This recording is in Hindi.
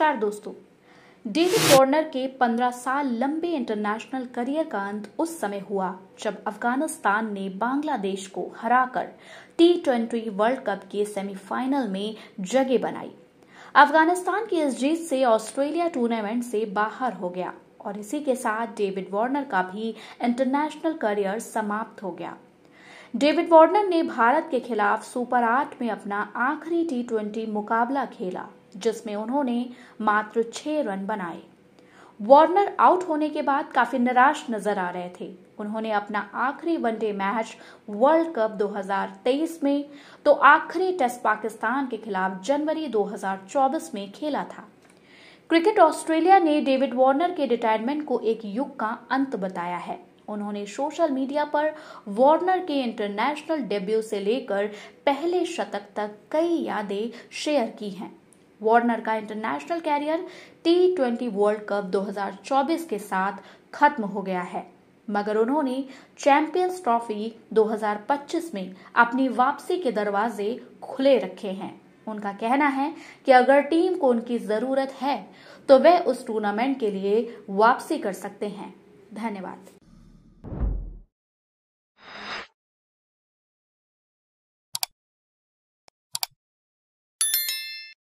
नमस्कार दोस्तों डेविड वार्नर के 15 साल लंबे इंटरनेशनल करियर का अंत उस समय हुआ जब अफगानिस्तान ने बांग्लादेश को हराकर टी ट्वेंटी वर्ल्ड कप के सेमीफाइनल में जगह बनाई अफगानिस्तान की इस जीत से ऑस्ट्रेलिया टूर्नामेंट से बाहर हो गया और इसी के साथ डेविड वार्नर का भी इंटरनेशनल करियर समाप्त हो गया डेविड वार्नर ने भारत के खिलाफ सुपर आठ में अपना आखिरी टी ट्वेंटी मुकाबला खेला जिसमें उन्होंने मात्र छह रन बनाए वार्नर आउट होने के बाद काफी निराश नजर आ रहे थे उन्होंने अपना आखिरी वनडे मैच वर्ल्ड कप 2023 में तो आखिरी टेस्ट पाकिस्तान के खिलाफ जनवरी 2024 में खेला था क्रिकेट ऑस्ट्रेलिया ने डेविड वार्नर के रिटायरमेंट को एक युग का अंत बताया है उन्होंने सोशल मीडिया पर वार्नर के इंटरनेशनल डेब्यू से लेकर पहले शतक तक कई यादें शेयर की हैं वार्नर का international career T twenty world cup 2024 के साथ खत्म हो गया है मगर उन्होंने चैंपियंस ट्रॉफी 2025 में अपनी वापसी के दरवाजे खुले रखे हैं उनका कहना है कि अगर टीम को उनकी जरूरत है तो वे उस टूर्नामेंट के लिए वापसी कर सकते हैं धन्यवाद